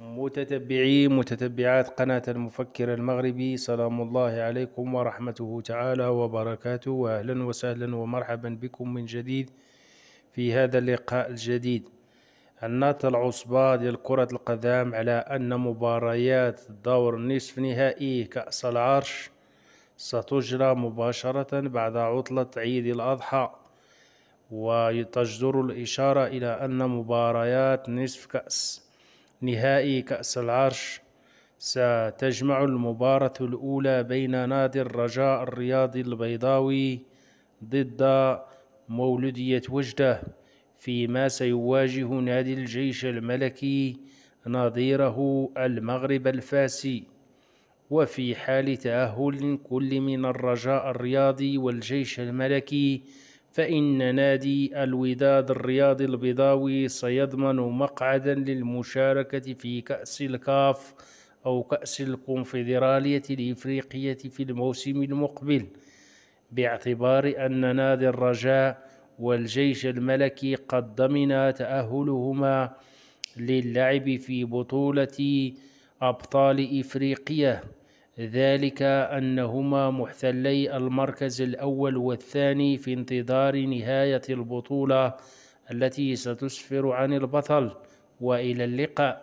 متتبعي متتبعات قناة المفكر المغربي سلام الله عليكم ورحمته تعالى وبركاته وأهلا وسهلا ومرحبا بكم من جديد في هذا اللقاء الجديد النات العصبة للكرة القدم على أن مباريات دور نصف نهائي كأس العرش ستجرى مباشرة بعد عطلة عيد الأضحى وتجدر الإشارة إلى أن مباريات نصف كأس نهائي كأس العرش ستجمع المباراة الأولى بين نادي الرجاء الرياضي البيضاوي ضد مولودية وجدة فيما سيواجه نادي الجيش الملكي نظيره المغرب الفاسي وفي حال تأهل كل من الرجاء الرياضي والجيش الملكي فإن نادي الوداد الرياضي البيضاوي سيضمن مقعدا للمشاركة في كأس الكاف أو كأس الكونفدرالية الإفريقية في الموسم المقبل باعتبار أن نادي الرجاء والجيش الملكي قد ضمن تأهلهما للعب في بطولة أبطال إفريقيا ذلك أنهما محتلي المركز الأول والثاني في انتظار نهاية البطولة التي ستسفر عن البطل وإلى اللقاء